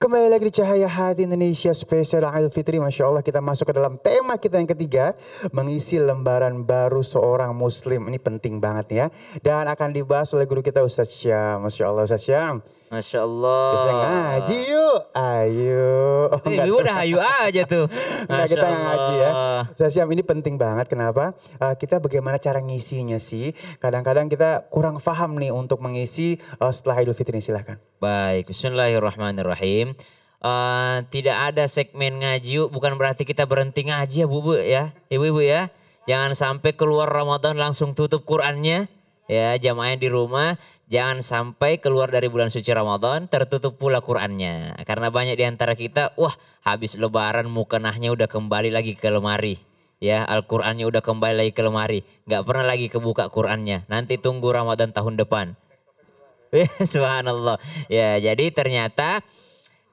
Kembali lagi di Cahaya Hati Indonesia Spesial Idul Fitri. Masya Allah kita masuk ke dalam tema kita yang ketiga. Mengisi lembaran baru seorang muslim. Ini penting banget ya. Dan akan dibahas oleh guru kita Ustaz Syam. Masya Allah Ustaz Syam. Masya Allah. Bisa ngaji yuk. Ayo. Oh, eh, Ibu udah hayu aja tuh. Masya nah, kita Allah. ngaji ya. Saya siap. ini penting banget. Kenapa? Uh, kita bagaimana cara ngisinya sih? Kadang-kadang kita kurang paham nih untuk mengisi uh, setelah Idul Fitri. Silahkan. Baik. Bismillahirrahmanirrahim. Uh, tidak ada segmen ngaji yuk. Bukan berarti kita berhenti ngaji ya Bu, Bu ya. Ibu-ibu ya. Jangan sampai keluar Ramadan langsung tutup Qurannya ya jamaah di rumah jangan sampai keluar dari bulan suci Ramadan tertutup pula Qurannya karena banyak di antara kita wah habis lebaran mukenahnya udah kembali lagi ke lemari ya Al-Qur'annya udah kembali lagi ke lemari nggak pernah lagi kebuka Qurannya nanti tunggu Ramadan tahun depan ya, Subhanallah ya jadi ternyata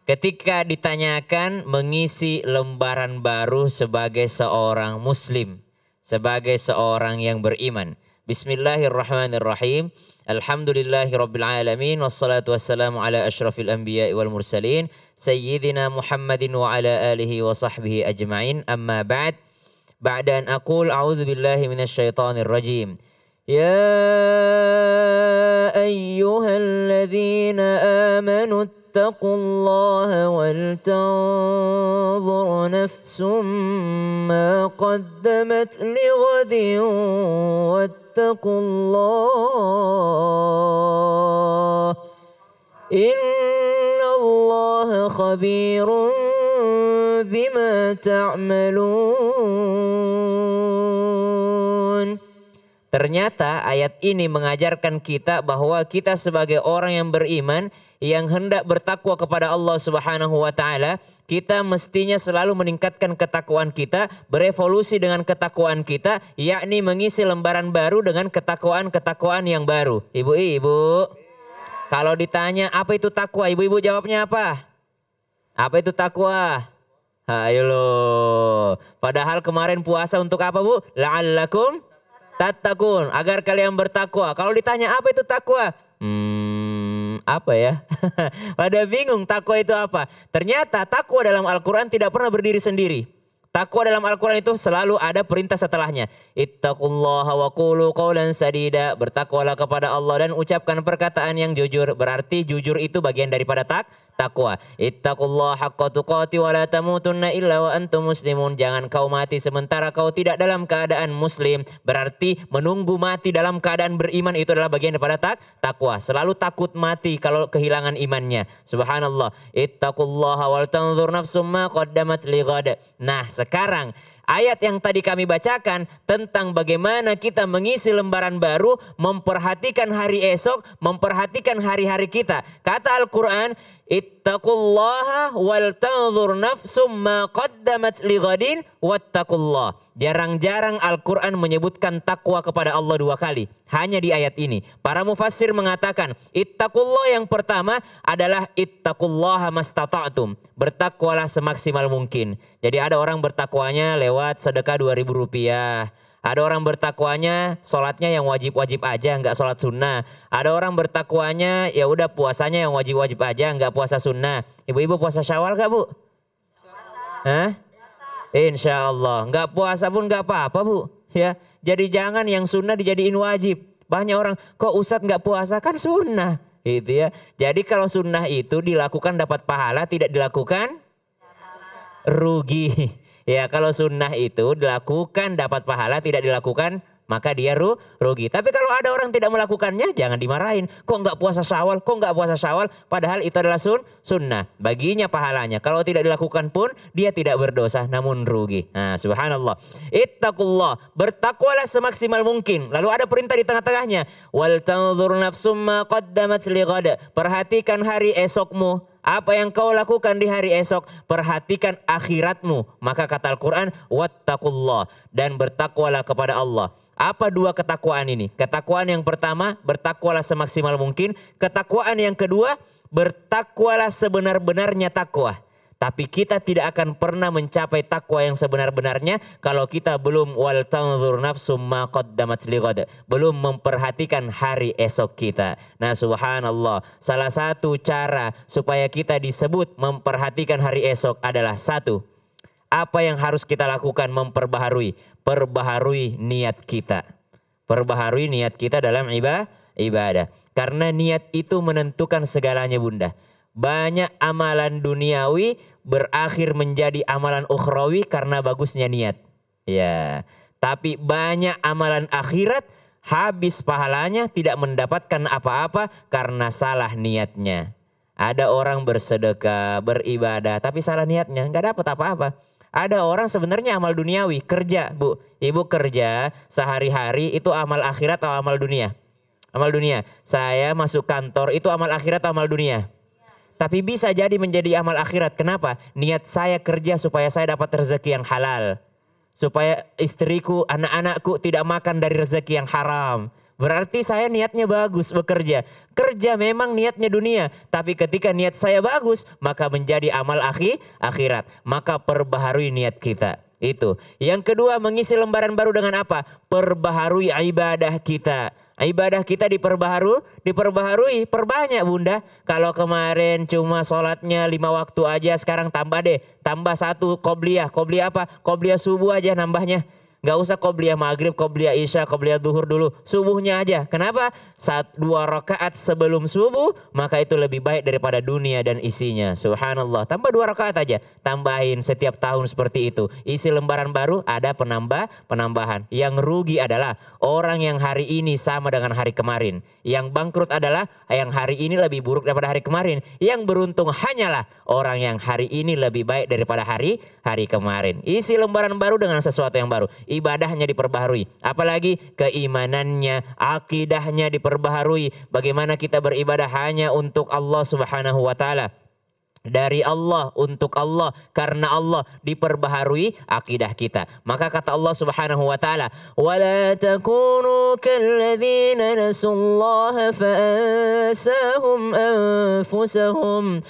ketika ditanyakan mengisi lembaran baru sebagai seorang muslim sebagai seorang yang beriman بسم الله الرحمن الرحيم الحمد لله رب العالمين والصلاة والسلام على أشرف الأنبياء والمرسلين سيدنا محمد وعلى آله وصحبه أجمعين أما بعد بعد أن أقول أعوذ بالله من الشيطان الرجيم يا ايها الذين امنوا اتقوا الله ولتنظر نفس ما قدمت لغد واتقوا الله ان الله خبير بما تعملون Ternyata ayat ini mengajarkan kita bahwa kita sebagai orang yang beriman yang hendak bertakwa kepada Allah Subhanahu wa taala, kita mestinya selalu meningkatkan ketakwaan kita, berevolusi dengan ketakwaan kita, yakni mengisi lembaran baru dengan ketakwaan-ketakwaan yang baru. Ibu-ibu, kalau ditanya apa itu takwa, ibu-ibu jawabnya apa? Apa itu takwa? Ayo loh. Padahal kemarin puasa untuk apa, Bu? La'allakum Tatakun, agar kalian bertakwa. Kalau ditanya apa itu takwa? Hmm, apa ya? Pada bingung takwa itu apa. Ternyata takwa dalam Al-Quran tidak pernah berdiri sendiri. Takwa dalam Al-Quran itu selalu ada perintah setelahnya. Ittaqullaha wa qulu qawlan sadida. Bertakwalah kepada Allah dan ucapkan perkataan yang jujur. Berarti jujur itu bagian daripada tak taqwa. ittaqullah haqqa tuqati wa la tamutunna illa wa antum muslimun. Jangan kau mati sementara kau tidak dalam keadaan muslim. Berarti menunggu mati dalam keadaan beriman itu adalah bagian daripada tak takwa. Selalu takut mati kalau kehilangan imannya. Subhanallah. ittaqullah wa tanzur nafsum ma qaddamat li Nah, sekarang ayat yang tadi kami bacakan tentang bagaimana kita mengisi lembaran baru, memperhatikan hari esok, memperhatikan hari-hari kita. Kata Al-Quran, Ittaqullaha wal tanzur nafsum ma qaddamat li ghadin wattaqullah. Jarang-jarang Al-Qur'an menyebutkan takwa kepada Allah dua kali, hanya di ayat ini. Para mufassir mengatakan, ittaqullah yang pertama adalah ittaqullaha mastata'tum. Bertakwalah semaksimal mungkin. Jadi ada orang bertakwanya lewat sedekah 2000 rupiah ada orang bertakwanya, sholatnya yang wajib-wajib aja, nggak sholat sunnah. Ada orang bertakwanya, ya udah puasanya yang wajib-wajib aja, nggak puasa sunnah. Ibu-ibu puasa syawal gak bu? Puasa. Hah? Puasa. Insya Allah. Nggak puasa pun nggak apa-apa bu. Ya, jadi jangan yang sunnah dijadiin wajib. Banyak orang, kok usat nggak puasa kan sunnah gitu ya. Jadi kalau sunnah itu dilakukan dapat pahala, tidak dilakukan rugi. Ya kalau sunnah itu dilakukan dapat pahala, tidak dilakukan maka dia ru rugi. Tapi kalau ada orang tidak melakukannya, jangan dimarahin. Kok nggak puasa sawal? Kok nggak puasa sawal? Padahal itu adalah sun sunnah. Baginya pahalanya. Kalau tidak dilakukan pun, dia tidak berdosa, namun rugi. Nah, subhanallah. Ittaqullah. Bertakwalah semaksimal mungkin. Lalu ada perintah di tengah-tengahnya. Wal tanzur nafsumma Perhatikan hari esokmu apa yang kau lakukan di hari esok, perhatikan akhiratmu. Maka kata Al-Quran, wattaqullah dan bertakwalah kepada Allah. Apa dua ketakwaan ini? Ketakwaan yang pertama, bertakwalah semaksimal mungkin. Ketakwaan yang kedua, bertakwalah sebenar-benarnya takwa. Tapi kita tidak akan pernah mencapai takwa yang sebenar-benarnya kalau kita belum wal tanzur nafsum belum memperhatikan hari esok kita. Nah, subhanallah, salah satu cara supaya kita disebut memperhatikan hari esok adalah satu apa yang harus kita lakukan memperbaharui, perbaharui niat kita. Perbaharui niat kita dalam ibadah ibadah. Karena niat itu menentukan segalanya bunda banyak amalan duniawi berakhir menjadi amalan ukhrawi karena bagusnya niat. Ya, tapi banyak amalan akhirat habis pahalanya tidak mendapatkan apa-apa karena salah niatnya. Ada orang bersedekah, beribadah, tapi salah niatnya, nggak dapat apa-apa. Ada orang sebenarnya amal duniawi, kerja bu. Ibu kerja sehari-hari itu amal akhirat atau amal dunia? Amal dunia. Saya masuk kantor itu amal akhirat atau amal dunia? Tapi bisa jadi menjadi amal akhirat. Kenapa? Niat saya kerja supaya saya dapat rezeki yang halal. Supaya istriku, anak-anakku tidak makan dari rezeki yang haram. Berarti saya niatnya bagus bekerja. Kerja memang niatnya dunia, tapi ketika niat saya bagus, maka menjadi amal akhi, akhirat. Maka perbaharui niat kita. Itu. Yang kedua, mengisi lembaran baru dengan apa? Perbaharui ibadah kita Ibadah kita diperbaharu, diperbaharui, perbanyak bunda. Kalau kemarin cuma sholatnya lima waktu aja, sekarang tambah deh. Tambah satu kobliyah. Kobliyah apa? Kobliyah subuh aja nambahnya. Gak usah kau qobliyah maghrib, qobliyah isya, qobliyah duhur dulu. Subuhnya aja. Kenapa? Saat dua rakaat sebelum subuh, maka itu lebih baik daripada dunia dan isinya. Subhanallah. Tambah dua rakaat aja. Tambahin setiap tahun seperti itu. Isi lembaran baru ada penambah, penambahan. Yang rugi adalah orang yang hari ini sama dengan hari kemarin. Yang bangkrut adalah yang hari ini lebih buruk daripada hari kemarin. Yang beruntung hanyalah orang yang hari ini lebih baik daripada hari hari kemarin. Isi lembaran baru dengan sesuatu yang baru ibadahnya diperbaharui. Apalagi keimanannya, akidahnya diperbaharui. Bagaimana kita beribadah hanya untuk Allah Subhanahu wa taala dari Allah untuk Allah karena Allah diperbaharui akidah kita maka kata Allah Subhanahu wa taala wala takunu kalladzina anfusahum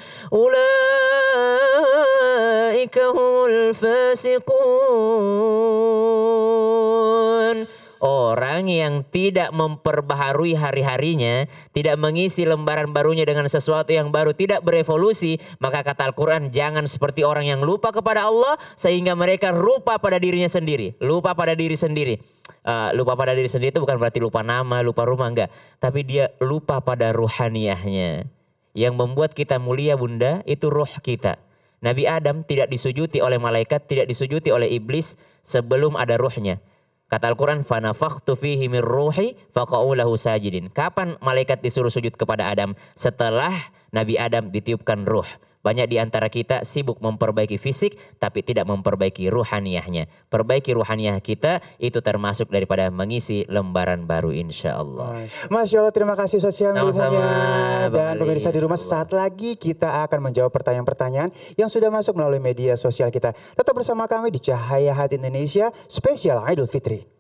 Orang yang tidak memperbaharui hari-harinya, tidak mengisi lembaran barunya dengan sesuatu yang baru, tidak berevolusi, maka kata Al-Quran jangan seperti orang yang lupa kepada Allah sehingga mereka lupa pada dirinya sendiri. Lupa pada diri sendiri uh, lupa pada diri sendiri itu bukan berarti lupa nama, lupa rumah enggak, tapi dia lupa pada ruhaniahnya. Yang membuat kita mulia Bunda itu ruh kita. Nabi Adam tidak disujuti oleh malaikat, tidak disujuti oleh iblis sebelum ada ruhnya. Kata Al-Quran, فَنَفَخْتُ فِيهِ مِنْ رُوحِ فَقَعُوا لَهُ سَاجِدِن. Kapan malaikat disuruh sujud kepada Adam? Setelah Nabi Adam ditiupkan ruh. Banyak di antara kita sibuk memperbaiki fisik tapi tidak memperbaiki ruhaniahnya. Perbaiki ruhaniah kita itu termasuk daripada mengisi lembaran baru insya Allah. Masya Allah terima kasih sosial media. Dan pemirsa di rumah saat lagi kita akan menjawab pertanyaan-pertanyaan yang sudah masuk melalui media sosial kita. Tetap bersama kami di Cahaya Hati Indonesia spesial Idul Fitri.